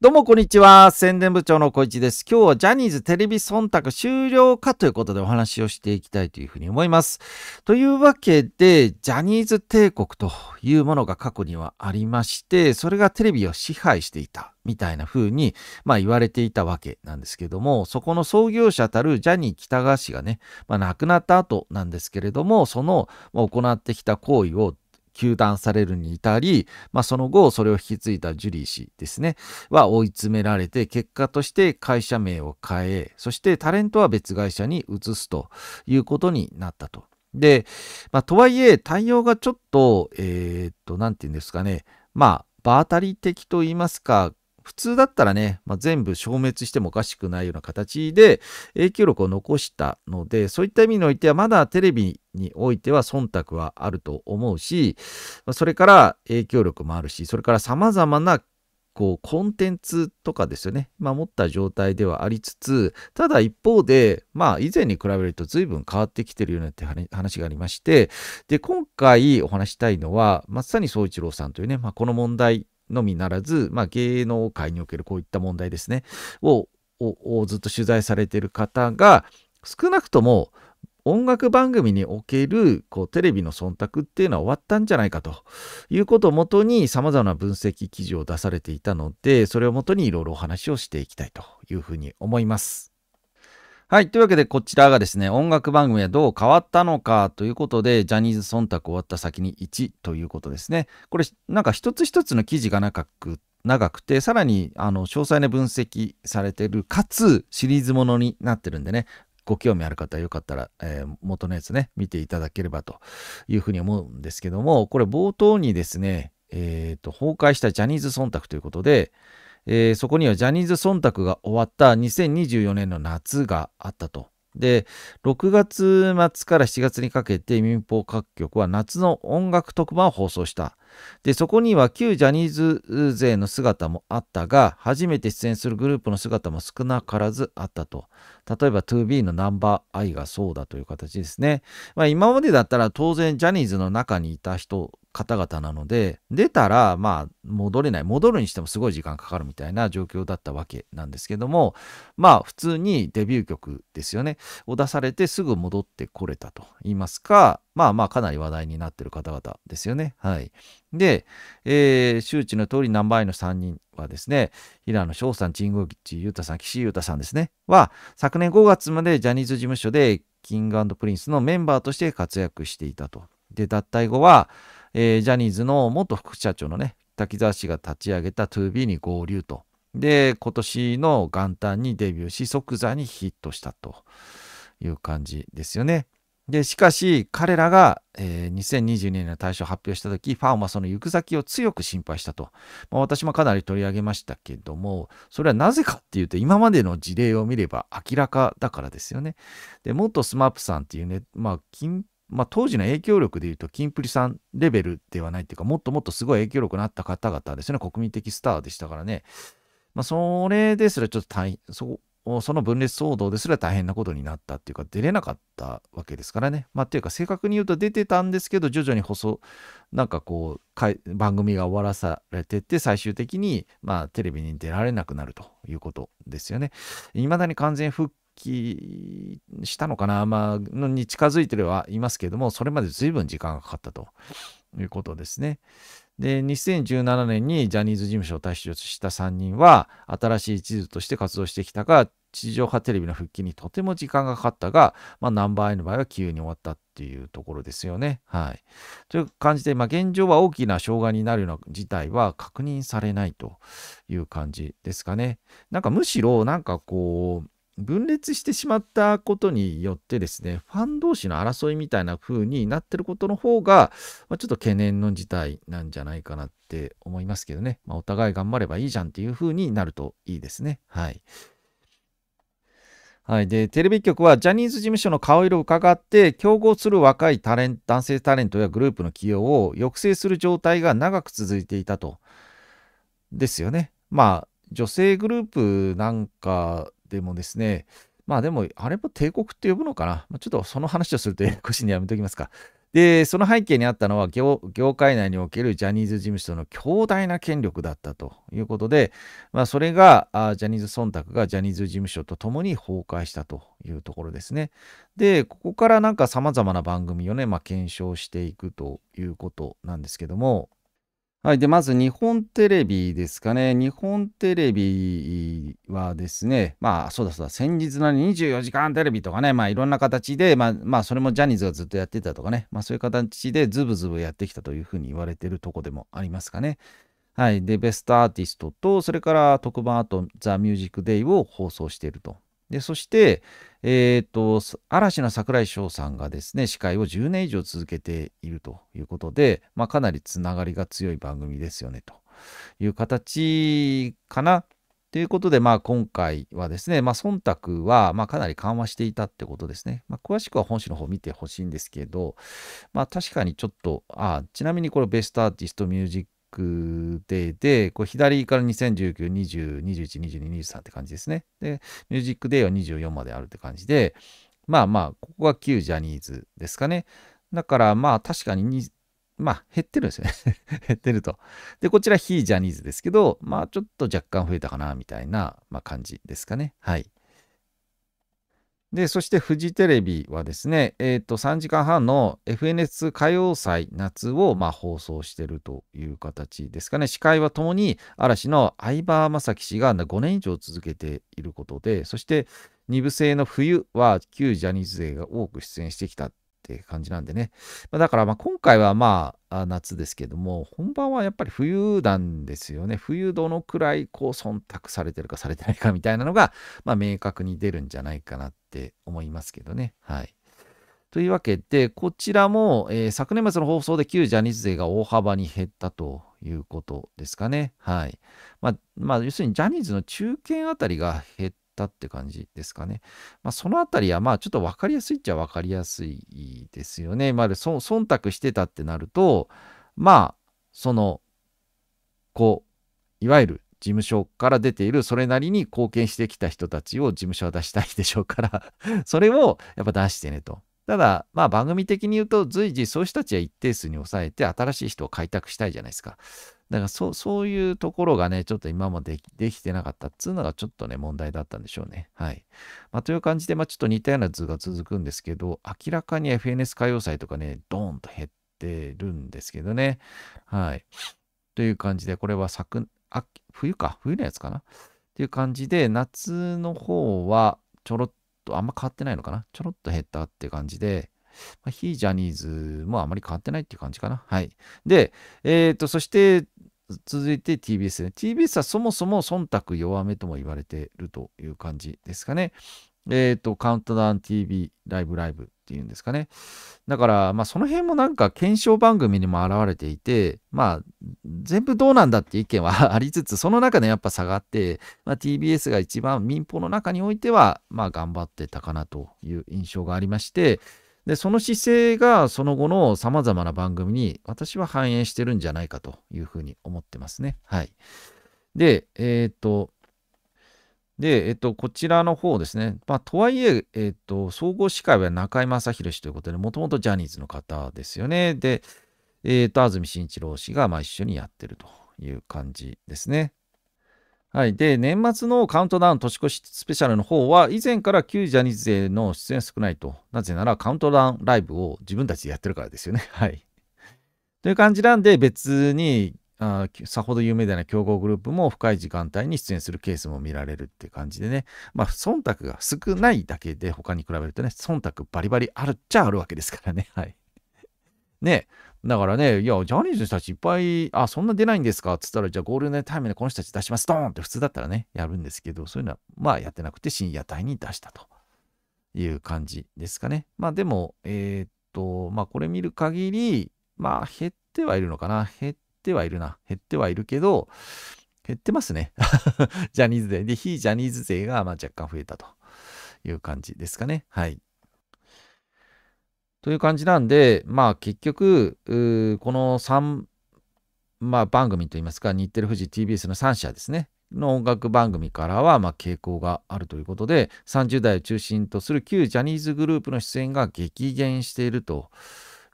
どうもこんにちは。宣伝部長の小市です。今日はジャニーズテレビ忖度終了かということでお話をしていきたいというふうに思います。というわけで、ジャニーズ帝国というものが過去にはありまして、それがテレビを支配していたみたいなふうに、まあ言われていたわけなんですけども、そこの創業者たるジャニー喜多川氏がね、まあ亡くなった後なんですけれども、その行ってきた行為を糾弾されるに至り、まあ、その後、それを引き継いだジュリー氏ですね、は追い詰められて、結果として会社名を変え、そしてタレントは別会社に移すということになったと。で、まあ、とはいえ、対応がちょっと、えー、っと、なんて言うんですかね、まあ、場当たり的と言いますか、普通だったらね、まあ、全部消滅してもおかしくないような形で影響力を残したので、そういった意味においてはまだテレビにおいては忖度はあると思うし、それから影響力もあるし、それから様々なこうコンテンツとかですよね、ま持った状態ではありつつただ一方でまあ以前に比べると随分変わってきてるよねって話がありましてで今回お話したいのは松谷総一郎さんというね、まあ、この問題のみならず、まあ、芸能界におけるこういった問題ですねをずっと取材されている方が少なくとも音楽番組におけるこうテレビの忖度っていうのは終わったんじゃないかということをもとにさまざまな分析記事を出されていたのでそれをもとにいろいろお話をしていきたいというふうに思います。はい。というわけで、こちらがですね、音楽番組はどう変わったのかということで、ジャニーズ忖度終わった先に1ということですね。これ、なんか一つ一つの記事が長く長くて、さらにあの詳細な分析されてる、かつシリーズものになってるんでね、ご興味ある方、よかったら、えー、元のやつね、見ていただければというふうに思うんですけども、これ冒頭にですね、えっ、ー、と、崩壊したジャニーズ忖度ということで、えー、そこにはジャニーズ忖度が終わった2024年の夏があったと。で、6月末から7月にかけて民放各局は夏の音楽特番を放送した。で、そこには旧ジャニーズ勢の姿もあったが、初めて出演するグループの姿も少なからずあったと。例えば 2B のナンバーイがそうだという形ですね。まあ、今までだったら当然ジャニーズの中にいた人方々なので、出たら、まあ、戻れない。戻るにしてもすごい時間かかるみたいな状況だったわけなんですけども、まあ、普通にデビュー曲ですよね。を出されてすぐ戻ってこれたと言いますか、まあまあ、かなり話題になっている方々ですよね。はい。で、えー、周知の通り、ナンバーイの3人はですね、平野翔さん、神宮ユ裕太さん、岸ー太さんですね、は、昨年5月までジャニーズ事務所で、キングプリンスのメンバーとして活躍していたと。で、脱退後は、えー、ジャニーズの元副社長のね、滝沢氏が立ち上げた 2B に合流と。で、今年の元旦にデビューし、即座にヒットしたという感じですよね。で、しかし、彼らが、えー、2022年の大賞を発表した時ファンはその行く先を強く心配したと。まあ、私もかなり取り上げましたけども、それはなぜかっていうと、今までの事例を見れば明らかだからですよね。で、元 smap さんっていうね、まあ、まあ、当時の影響力でいうと、キンプリさんレベルではないっていうか、もっともっとすごい影響力のあった方々ですね、国民的スターでしたからね、まあ、それですらちょっと大そその分裂騒動ですら大変なことになったっていうか、出れなかったわけですからね。まあ、っていうか、正確に言うと出てたんですけど、徐々に細、なんかこう番組が終わらされてって、最終的に、まあ、テレビに出られなくなるということですよね。いまだに完全復帰したのかな、まあ、のに近づいてはいますけども、それまで随分時間がかかったということですね。で、2017年にジャニーズ事務所を退出した3人は、新しい地図として活動してきたが、地上波テレビの復帰にとても時間がかかったが、まあ、ナンバー N の場合は急に終わったっていうところですよね。はい。という感じで、まあ、現状は大きな障害になるような事態は確認されないという感じですかね。なんかむしろ、なんかこう、分裂してしまったことによってですね、ファン同士の争いみたいな風になってることの方が、まちょっと懸念の事態なんじゃないかなって思いますけどね。まあ、お互い頑張ればいいじゃんっていう風になるといいですね。はい。はい。で、テレビ局はジャニーズ事務所の顔色を伺って、競合する若いタレント、男性タレントやグループの起用を抑制する状態が長く続いていたと。ですよね。まあ、女性グループなんかでもですね、まあでも、あれも帝国って呼ぶのかな、まちょっとその話をするとややこしいんでやめときますか。で、その背景にあったのは業、業界内におけるジャニーズ事務所の強大な権力だったということで、まあ、それがあ、ジャニーズ忖度がジャニーズ事務所と共に崩壊したというところですね。で、ここからなんか様々な番組をね、まあ、検証していくということなんですけども、はい、でまず日本テレビですかね。日本テレビはですね、まあそうだそうだ、先日の24時間テレビとかね、まあいろんな形で、まあ、まあ、それもジャニーズがずっとやってたとかね、まあそういう形でズブズブやってきたというふうに言われてるとこでもありますかね。はい、で、ベストアーティストと、それから特番アート、ザ・ミュージック・デイを放送しているとで、そして、えっ、ー、と、嵐の櫻井翔さんがですね、司会を10年以上続けているということで、まあ、かなりつながりが強い番組ですよね、という形かな。ということで、まあ、今回はですね、まあ、忖度は、まあ、かなり緩和していたってことですね。まあ、詳しくは本誌の方見てほしいんですけど、まあ、確かにちょっと、あ、ちなみにこれベストアーティストミュージックデーで、こう左から2019、20、21、22、23って感じですね。で、ミュージックデーは24まであるって感じで、まあまあ、ここが旧ジャニーズですかね。だからまあ確かにに、まあ減ってるんですよね 減ってると。で、こちら非ジャニーズですけど、まあちょっと若干増えたかな、みたいな、まあ、感じですかね。はい。で、そしてフジテレビはですね、えっ、ー、と、3時間半の FNS 歌謡祭夏を、まあ、放送しているという形ですかね。司会はともに嵐の相葉雅紀氏が5年以上続けていることで、そして2部制の冬は旧ジャニーズ勢が多く出演してきたっていう感じなんでね。まだからまあ今回はまあ夏ですけども、本番はやっぱり冬なんですよね。冬どのくらいこう忖度されてるかされてないかみたいなのが、まあ、明確に出るんじゃないかなって思いますけどね。はい。というわけで、こちらも、えー、昨年末の放送で旧ジャニーズ勢が大幅に減ったということですかね。はい。まあ、まあ、要するにジャニーズの中堅あたりが減っったって感じですかね。まあ、そのあたりは、まあ、ちょっと分かりやすいっちゃ分かりやすいですよね。まあ、そ忖度してたってなると、まあ、その、こう、いわゆる事務所から出ているそれなりに貢献してきた人たちを事務所は出したいでしょうから それをやっぱ出してねと。ただ、まあ番組的に言うと随時そういう人たちは一定数に抑えて新しい人を開拓したいじゃないですか。だからそ、そういうところがね、ちょっと今もでできてなかったっつうのがちょっとね、問題だったんでしょうね。はい。まあ、という感じで、まあ、ちょっと似たような図が続くんですけど、明らかに FNS 歌謡祭とかね、ドーンと減ってるんですけどね。はい。という感じで、これは昨、冬か、冬のやつかな。っていう感じで、夏の方はちょろっと、あんま変わってないのかな。ちょろっと減ったって感じで、まあ、非ジャニーズもあまり変わってないっていう感じかな。はい。で、えっ、ー、と、そして、続いて TBS ね。TBS はそもそも忖度弱めとも言われてるという感じですかね。えっ、ー、と、カウントダウン TV ライブライブっていうんですかね。だから、まあその辺もなんか検証番組にも現れていて、まあ全部どうなんだっていう意見は ありつつ、その中でやっぱ下がって、まあ、TBS が一番民放の中においては、まあ頑張ってたかなという印象がありまして、で、その姿勢がその後の様々な番組に私は反映してるんじゃないかというふうに思ってますね。はい。で、えっ、と、で、えっ、と、こちらの方ですね。まあ、とはいえ、えっ、と、総合司会は中居正広ということで、もともとジャニーズの方ですよね。で、えっ、と、安住紳一郎氏がまあ一緒にやってるという感じですね。はい、で年末のカウントダウン年越しスペシャルの方は以前から旧ジャニーズ勢の出演少ないとなぜならカウントダウンライブを自分たちでやってるからですよね。はい、という感じなんで別にあさほど有名でない競合グループも深い時間帯に出演するケースも見られるって感じでねまあ忖度が少ないだけで他に比べるとね忖度バリバリあるっちゃあるわけですからね。はいね。だからね、いや、ジャニーズの人たちいっぱい、あ、そんな出ないんですかっつったら、じゃあゴールデンタイムでこの人たち出します、ドーンって普通だったらね、やるんですけど、そういうのは、まあやってなくて深夜帯に出したという感じですかね。まあでも、えー、っと、まあこれ見る限り、まあ減ってはいるのかな。減ってはいるな。減ってはいるけど、減ってますね。ジャニーズ税。で、非ジャニーズ勢がまあ若干増えたという感じですかね。はい。という感じなんで、まあ結局、この3、まあ、番組といいますか、日テレ富士 TBS の3社ですね、の音楽番組からはま傾向があるということで、30代を中心とする旧ジャニーズグループの出演が激減していると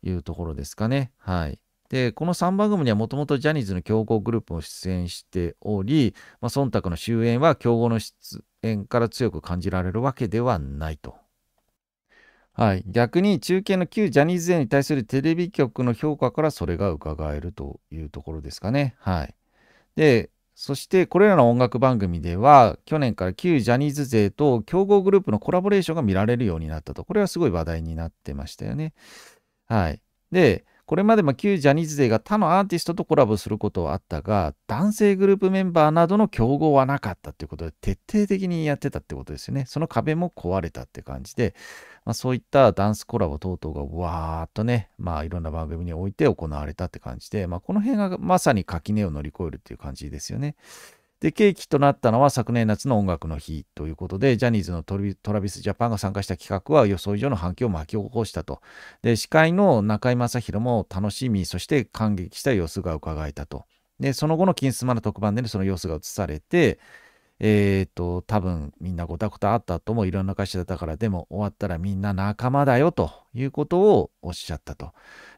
いうところですかね。はい。で、この3番組にはもともとジャニーズの強豪グループも出演しており、まあ、忖度の終焉は強豪の出演から強く感じられるわけではないと。はい、逆に中継の旧ジャニーズ勢に対するテレビ局の評価からそれが伺えるというところですかね。はい、でそしてこれらの音楽番組では去年から旧ジャニーズ勢と競合グループのコラボレーションが見られるようになったとこれはすごい話題になってましたよね。はい、でこれまでも旧ジャニーズ勢が他のアーティストとコラボすることはあったが、男性グループメンバーなどの競合はなかったということで、徹底的にやってたってことですよね。その壁も壊れたって感じで、まあ、そういったダンスコラボ等々がわーっとね、まあいろんな番組において行われたって感じで、まあこの辺がまさに垣根を乗り越えるっていう感じですよね。で、契機となったのは昨年夏の音楽の日ということで、ジャニーズのトラビスジャパンが参加した企画は予想以上の反響を巻き起こしたと。で、司会の中居正広も楽しみ、そして感激した様子が伺えたと。で、その後の金スマの特番で、ね、その様子が映されて、えっ、ー、と、多分みんなごたごたあったともいろんな会社だから、でも終わったらみんな仲間だよということをおっしゃったと。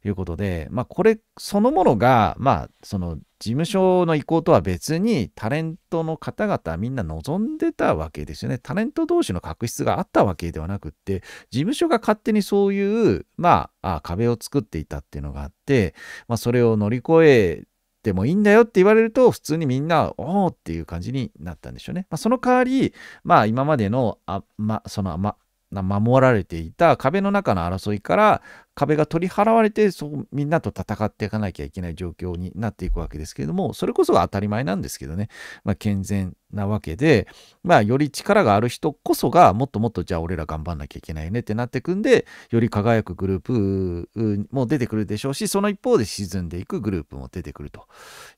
いうことで、まあ、これそのものが、まあ、その事務所の意向とは別にタレントの方々みんな望んでたわけですよね。タレント同士の確執があったわけではなくって事務所が勝手にそういう、まあ、あ壁を作っていたっていうのがあって、まあ、それを乗り越えてもいいんだよって言われると普通にみんなおおっていう感じになったんでしょうね。まあ、その代わり、まあ、今までのあ、ま、その、ま、守られていた壁の中の争いから壁が取り払われてそうみんなと戦っていかなきゃいけない状況になっていくわけですけれどもそれこそが当たり前なんですけどね、まあ、健全なわけで、まあ、より力がある人こそがもっともっとじゃあ俺ら頑張んなきゃいけないねってなってくんでより輝くグループも出てくるでしょうしその一方で沈んでいくグループも出てくると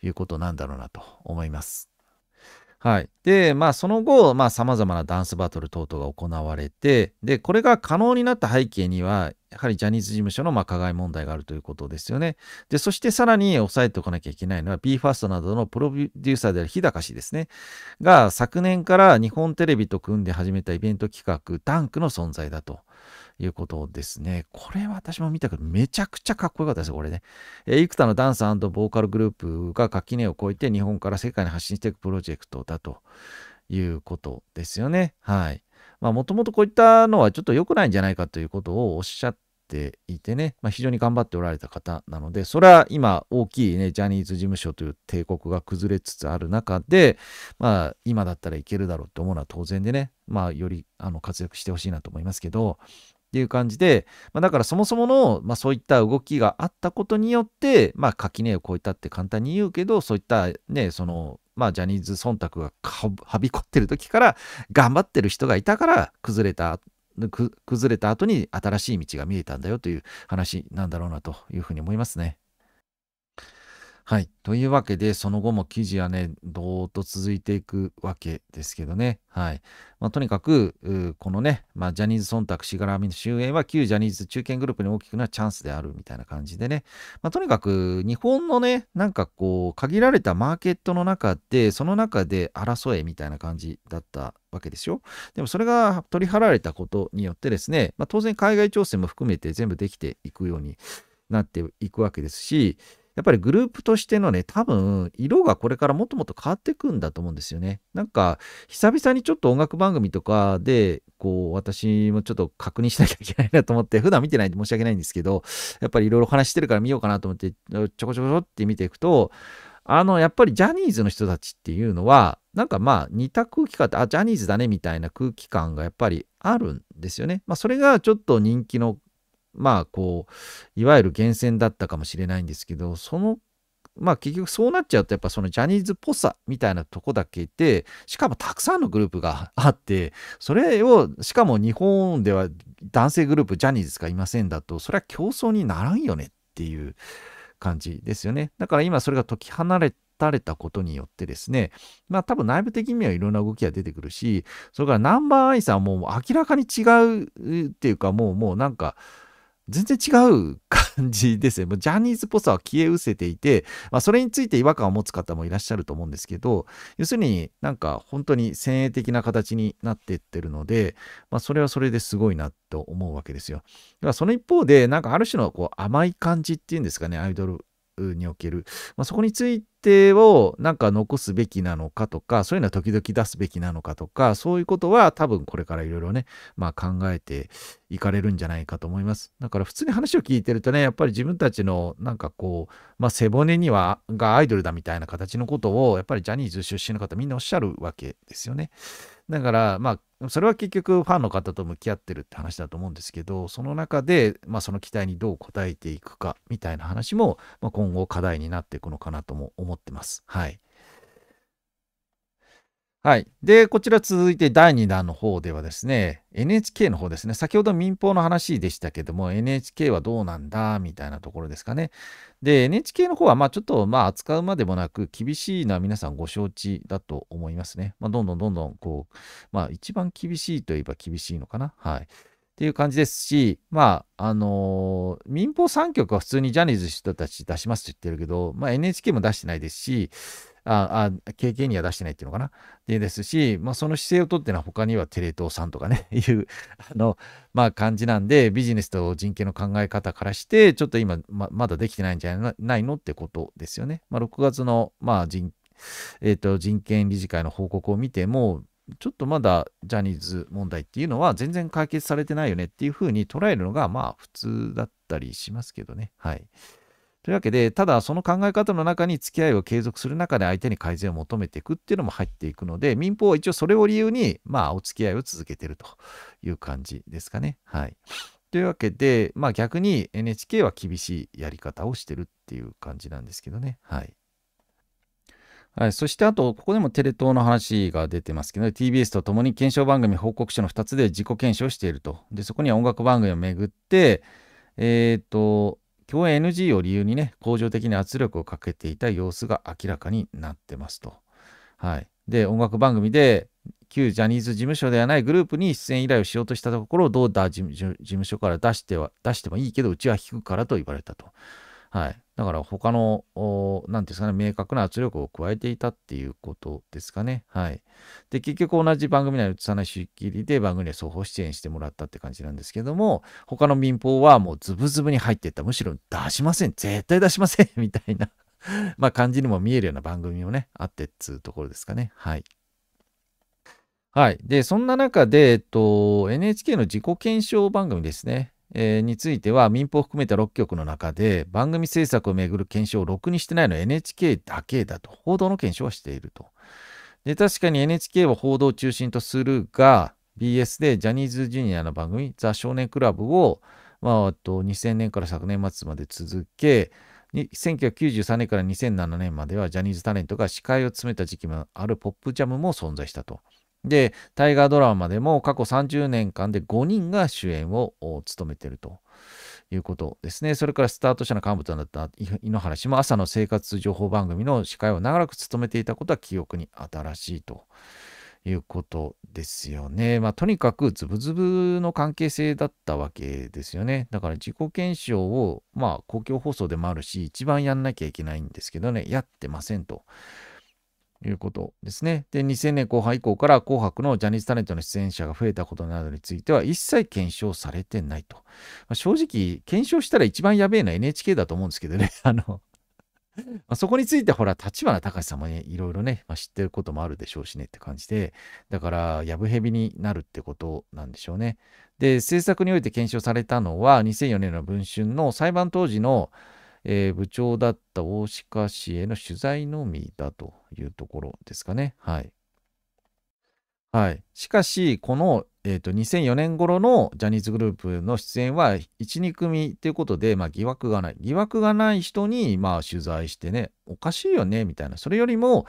いうことなんだろうなと思います。はい。で、まあ、その後、まあ、様々なダンスバトル等々が行われて、で、これが可能になった背景には、やはりジャニーズ事務所のまあ加害問題があるということですよね。で、そしてさらに押さえておかなきゃいけないのは BE:FIRST などのプロデューサーである日高氏ですね。が昨年から日本テレビと組んで始めたイベント企画、ダンクの存在だと。いうことですね。これ私も見たけど、めちゃくちゃかっこよかったですよ、これね。え幾多のダンスボーカルグループが垣根を越えて日本から世界に発信していくプロジェクトだということですよね。はい。まあ、もともとこういったのはちょっと良くないんじゃないかということをおっしゃって、ていてね、まあ、非常に頑張っておられた方なので、それは今大きいね、ジャニーズ事務所という帝国が崩れつつある中で、まあ今だったらいけるだろうと思うのは当然でね、まあよりあの活躍してほしいなと思いますけど、っていう感じで、まあ、だからそもそもの、まあ、そういった動きがあったことによって、まあ、垣根を越えたって簡単に言うけど、そういったね、その、まあ、ジャニーズ忖度がはびこってる時から、頑張ってる人がいたから、崩れた、崩れた後に新しい道が見えたんだよという話なんだろうなというふうに思いますね。はい。というわけで、その後も記事はね、どーっと続いていくわけですけどね。はい。まあ、とにかく、このね、まあ、ジャニーズ忖度しがらみの終焉は、旧ジャニーズ中堅グループに大きくなチャンスであるみたいな感じでね。まあ、とにかく、日本のね、なんかこう、限られたマーケットの中で、その中で争えみたいな感じだったわけですよ。でもそれが取り払われたことによってですね、まあ、当然海外調整も含めて全部できていくようになっていくわけですし、やっぱりグループとしてのね、多分、色がこれからもっともっと変わってくんだと思うんですよね。なんか、久々にちょっと音楽番組とかで、こう、私もちょっと確認しなきゃいけないなと思って、普段見てないんで申し訳ないんですけど、やっぱりいろいろ話してるから見ようかなと思って、ちょこちょこちょって見ていくと、あの、やっぱりジャニーズの人たちっていうのは、なんかまあ似た空気感って、あ、ジャニーズだねみたいな空気感がやっぱりあるんですよね。まあそれがちょっと人気のまあこういわゆる源泉だったかもしれないんですけどそのまあ結局そうなっちゃうとやっぱそのジャニーズっぽさみたいなとこだけでしかもたくさんのグループが あってそれをしかも日本では男性グループジャニーズしかいませんだとそれは競争にならんよねっていう感じですよねだから今それが解き放たれたことによってですね、まあ多分内部的にはいろんな動きが出てくるし、それからナンバーアイさんはもう明らかに違うっていうかもうもうなんか、全然違う感じですね。もうジャニーズっぽさは消え失せていて、まあ、それについて違和感を持つ方もいらっしゃると思うんですけど、要するになんか本当に先鋭的な形になっていってるので、まあ、それはそれですごいなと思うわけですよ。だからその一方で、なんかある種のこう甘い感じっていうんですかね、アイドルにおける、まあ、そこについてをなんか残すべきなのかとか、そういうのは時々出すべきなのかとか、そういうことは多分これからいろいろね、まあ、考えていかれるんじゃないかと思います。だから普通に話を聞いてるとね、やっぱり自分たちのなんかこう、まあ、背骨には、がアイドルだみたいな形のことを、やっぱりジャニーズ出身の方みんなおっしゃるわけですよね。だから、まあ、それは結局ファンの方と向き合ってるって話だと思うんですけど、その中で、まあ、その期待にどう応えていくかみたいな話も、まあ、今後課題になっていくのかなとも思ってます。はい。はい。で、こちら続いて第2弾の方ではですね、NHK の方ですね、先ほど民放の話でしたけども、NHK はどうなんだ、みたいなところですかね。で、NHK の方は、まあちょっと、まあ扱うまでもなく、厳しいのは皆さんご承知だと思いますね。まあどんどんどんどん、こう、まあ一番厳しいといえば厳しいのかな。はい。っていう感じですし、まあ、あのー、民放3局は普通にジャニーズ人たち出しますって言ってるけど、まあ、NHK も出してないですし、ああ、経験には出してないっていうのかな。でですし、まあ、その姿勢をとってのは他にはテレ東さんとかね、いう、あの、まあ、感じなんで、ビジネスと人権の考え方からして、ちょっと今、ままだできてないんじゃないのってことですよね。まあ、6月の、まあ人、えっ、ー、と、人権理事会の報告を見ても、ちょっとまだジャニーズ問題っていうのは全然解決されてないよねっていうふうに捉えるのが、まあ、普通だったりしますけどね。はい。というわけで、ただその考え方の中に付き合いを継続する中で相手に改善を求めていくっていうのも入っていくので、民法は一応それを理由に、まあ、お付き合いを続けてるという感じですかね。はい。というわけで、まあ逆に NHK は厳しいやり方をしてるっていう感じなんですけどね。はい。はい、そしてあと、ここでもテレ東の話が出てますけど、TBS とともに検証番組報告書の2つで自己検証していると。で、そこには音楽番組をめぐって、えっ、ー、と、共演 NG を理由にね、恒常的に圧力をかけていた様子が明らかになってますと。はい。で、音楽番組で、旧ジャニーズ事務所ではないグループに出演依頼をしようとしたところ、どうだ事務所から出しては、出してもいいけど、うちは引くからと言われたと。はい。だから他の、何ていうんですかね、明確な圧力を加えていたっていうことですかね。はい。で、結局同じ番組内のない仕切りで番組には双方出演してもらったって感じなんですけども、他の民放はもうズブズブに入っていった。むしろ出しません。絶対出しません。みたいな まあ感じにも見えるような番組もね、あってっつうところですかね。はい。はい。で、そんな中で、えっと、NHK の自己検証番組ですね。えー、については民放含めた6局の中で番組制作をめぐる検証をろくにしてないのは NHK だけだと報道の検証はしていると。で確かに NHK は報道を中心とするが BS でジャニーズジュニアの番組「ザ少年クラブを」まあ、2000年から昨年末まで続け1993年から2007年まではジャニーズタレントが司会を詰めた時期もあるポップジャムも存在したと。で、大河ドラマでも過去30年間で5人が主演を務めていると。いうことですね。それからスタート者の幹部となった井ノ原氏も朝の生活情報番組の司会を長らく務めていたことは記憶に新しいということですよね。まあ、とにかくズブズブの関係性だったわけですよね。だから自己検証を、まあ、公共放送でもあるし、一番やんなきゃいけないんですけどね、やってませんと。いうことですね。で、2000年後半以降から紅白のジャニーズタレントの出演者が増えたことなどについては一切検証されてないと。まあ、正直、検証したら一番やべえのは NHK だと思うんですけどね。あのまそこについてほら、立花隆さんもね、いろいろね、まあ、知ってることもあるでしょうしねって感じで、だから、やぶへびになるってことなんでしょうね。で、制作において検証されたのは、2004年の文春の裁判当時の、えー、部長だった大鹿氏への取材のみだというところですかね。はい。はい、しかし、この、えーと、2004年頃のジャニーズグループの出演は1、2組ということで、まあ、疑惑がない。疑惑がない人に、まあ、取材してね、おかしいよね、みたいな。それよりも、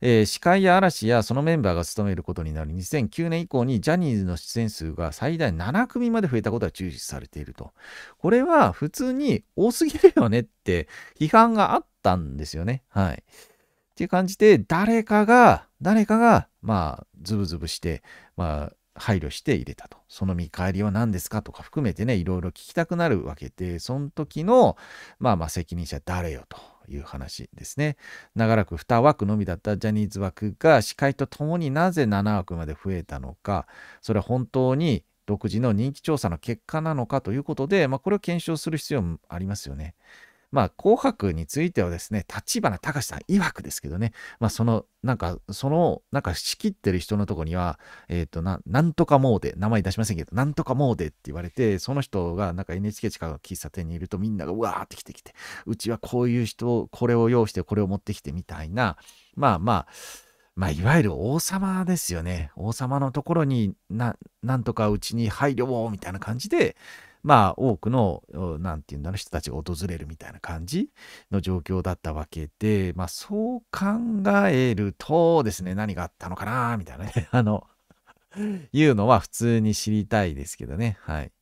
えー、司会や嵐やそのメンバーが務めることになり、2009年以降にジャニーズの出演数が最大7組まで増えたことが注視されていると。これは普通に多すぎるよねって批判があったんですよね。はい。っていう感じで、誰かが、誰かが、まあ、ズブズブして、まあ、配慮して入れたと。その見返りは何ですかとか含めてね、いろいろ聞きたくなるわけで、その時の、まあまあ責任者誰よと。いう話ですね。長らく2枠のみだったジャニーズ枠が司会とともになぜ7枠まで増えたのか、それは本当に独自の人気調査の結果なのかということで、まあ、これを検証する必要もありますよね。まあ、紅白についてはですね、立花隆さん曰くですけどね、まあ、その、なんか、その、なんか仕切ってる人のとこには、えっ、ー、とな、なんとかモーデ、名前出しませんけど、なんとかモーデって言われて、その人がなんか NHK 近くの喫茶店にいるとみんながうわーって来てきて、うちはこういう人、これを用意してこれを持ってきてみたいな、まあまあ、まあ、いわゆる王様ですよね。王様のところにな、なんとかうちに配慮を、みたいな感じで、まあ、多くの、なんていうんだろう、人たちが訪れるみたいな感じの状況だったわけで、まあ、そう考えるとですね、何があったのかな、みたいなね、あの、いうのは普通に知りたいですけどね、はい。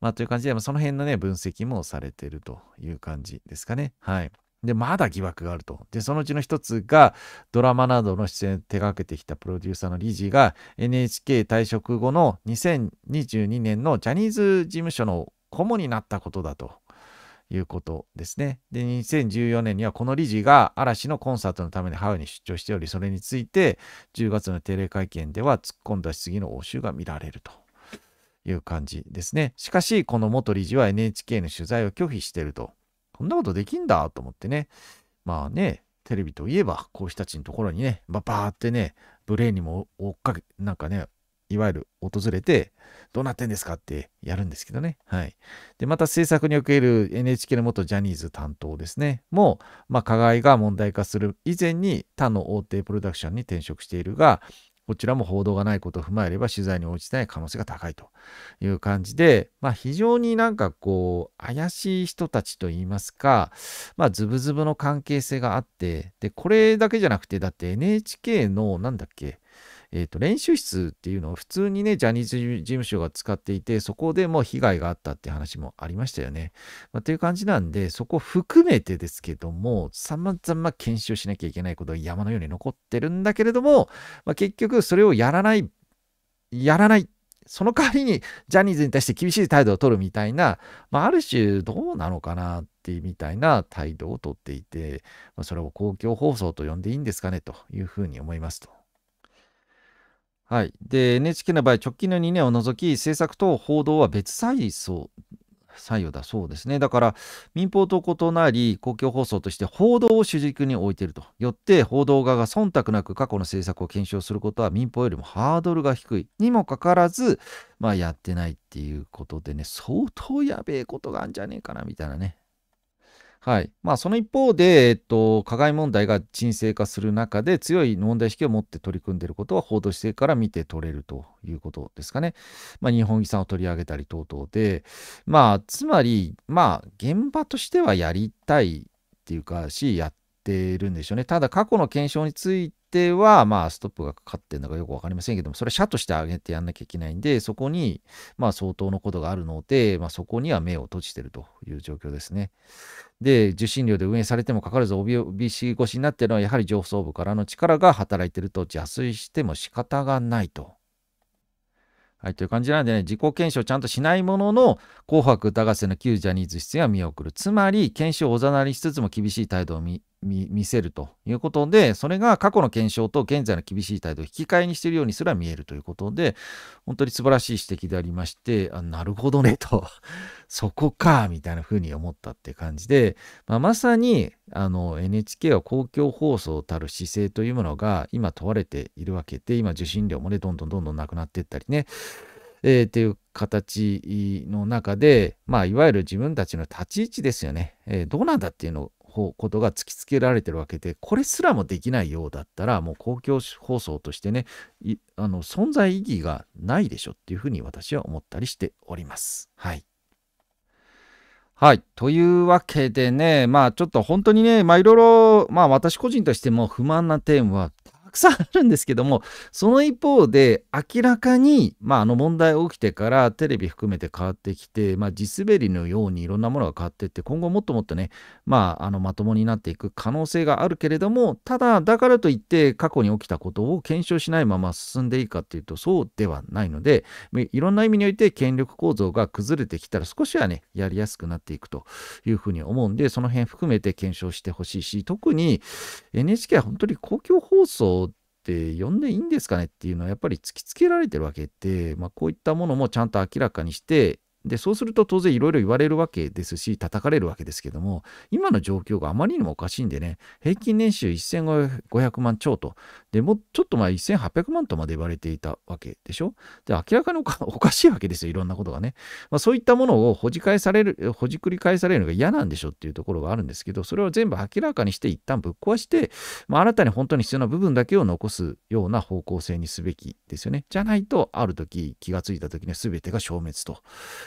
まあ、という感じで、その辺のね、分析もされてるという感じですかね、はい。で、まだ疑惑があると。で、そのうちの一つが、ドラマなどの出演を手掛けてきたプロデューサーの理事が、NHK 退職後の2022年のジャニーズ事務所の顧問になったことだということですね。で、2014年にはこの理事が嵐のコンサートのためにハワイに出張しており、それについて10月の定例会見では突っ込んだ質疑の応酬が見られるという感じですね。しかし、この元理事は NHK の取材を拒否していると。こんなことできんだと思ってね。まあね、テレビといえば、こうし人たちのところにね、ババーってね、ブレーンにも追っかけ、なんかね、いわゆる訪れて、どうなってんですかってやるんですけどね。はい。で、また制作における NHK の元ジャニーズ担当ですね。もう、まあ、加害が問題化する以前に他の大手プロダクションに転職しているが、こちらも報道がないことを踏まえれば取材に応じてない可能性が高いという感じで、まあ、非常になんかこう怪しい人たちといいますか、まあ、ズブズブの関係性があってでこれだけじゃなくてだって NHK のなんだっけえー、と練習室っていうのを普通にね、ジャニーズ事務所が使っていて、そこでもう被害があったって話もありましたよね。まあ、という感じなんで、そこ含めてですけども、ざ々検証しなきゃいけないことが山のように残ってるんだけれども、まあ、結局それをやらない、やらない。その代わりにジャニーズに対して厳しい態度を取るみたいな、まあ、ある種どうなのかなってみたいな態度をとっていて、まあ、それを公共放送と呼んでいいんですかねというふうに思いますと。はい、で NHK の場合、直近の2年を除き、政策と報道は別採送採用だそうですね。だから民放と異なり公共放送として報道を主軸に置いていると。よって報道側が忖度なく過去の政策を検証することは民放よりもハードルが低いにもかかわらず、まあ、やってないっていうことでね、相当やべえことがあるんじゃねえかなみたいなね、はい。まあ、その一方で、えっと、加害問題が沈静化する中で、強い問題意識を持って取り組んでいることは、報道姿勢から見て取れるということですかね。まあ、日本遺産を取り上げたり等々で、まあ、つまり、まあ、現場としてはやりたいっていうか、し、やってるんでしょうね。ただ、過去の検証について、手は、まあ、ストップがかかってるのかよく分かりませんけども、それ社としてあげてやんなきゃいけないんで、そこに、まあ、相当のことがあるので、まあ、そこには目を閉じてるという状況ですね。で、受信料で運営されてもかかわらず OBC 越しになってるのは、やはり上層部からの力が働いてると邪推しても仕方がないと。はい、という感じなんでね、自己検証ちゃんとしないものの、紅白歌合戦の旧ジャニーズ出演は見送る。つまり、検証をおざなりしつつも厳しい態度を見見せるということで、それが過去の検証と現在の厳しい態度を引き換えにしているようにすら見えるということで、本当に素晴らしい指摘でありまして、あなるほどね と、そこか、みたいなふうに思ったって感じで、まあ、まさにあの NHK は公共放送たる姿勢というものが今問われているわけで、今受信料もね、どんどんどんどんなくなっていったりね、えー、っていう形の中で、まあ、いわゆる自分たちの立ち位置ですよね、えー、どうなんだっていうのことが突きつけられてるわけでこれすらもできないようだったらもう公共放送としてねあの存在意義がないでしょっていうふうに私は思ったりしております。はいはい。というわけでね、まあちょっと本当にね、まあいろいろ、まあ私個人としても不満な点はくさんあるんですけども、その一方で、明らかに、まあ、あの問題起きてから、テレビ含めて変わってきて、まあ、地滑りのようにいろんなものが変わっていって、今後もっともっとね、まあ、あのまともになっていく可能性があるけれども、ただ、だからといって、過去に起きたことを検証しないまま進んでいいかっていうと、そうではないので、いろんな意味において、権力構造が崩れてきたら、少しはね、やりやすくなっていくというふうに思うんで、その辺含めて検証してほしいし、特に NHK は本当に公共放送って呼んでいいんですかねっていうのはやっぱり突きつけられてるわけで、まあ、こういったものもちゃんと明らかにしてでそうすると当然いろいろ言われるわけですし叩かれるわけですけども今の状況があまりにもおかしいんでね平均年収1500万超とでもちょっと前1800万とまで言われていたわけでしょで明らかにおかしいわけですよいろんなことがね、まあ、そういったものをほじ返されるほじくり返されるのが嫌なんでしょっていうところがあるんですけどそれを全部明らかにして一旦ぶっ壊して、まあ、新たに本当に必要な部分だけを残すような方向性にすべきですよねじゃないとある時気がついた時に全てが消滅と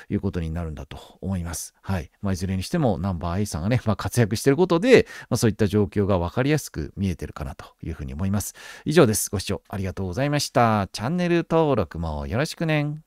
いうことになるんだと思います。はい。まあ、いずれにしても、ナンバー A さんがね、まあ、活躍していることで、まあ、そういった状況が分かりやすく見えてるかなというふうに思います。以上です。ご視聴ありがとうございました。チャンネル登録もよろしくね。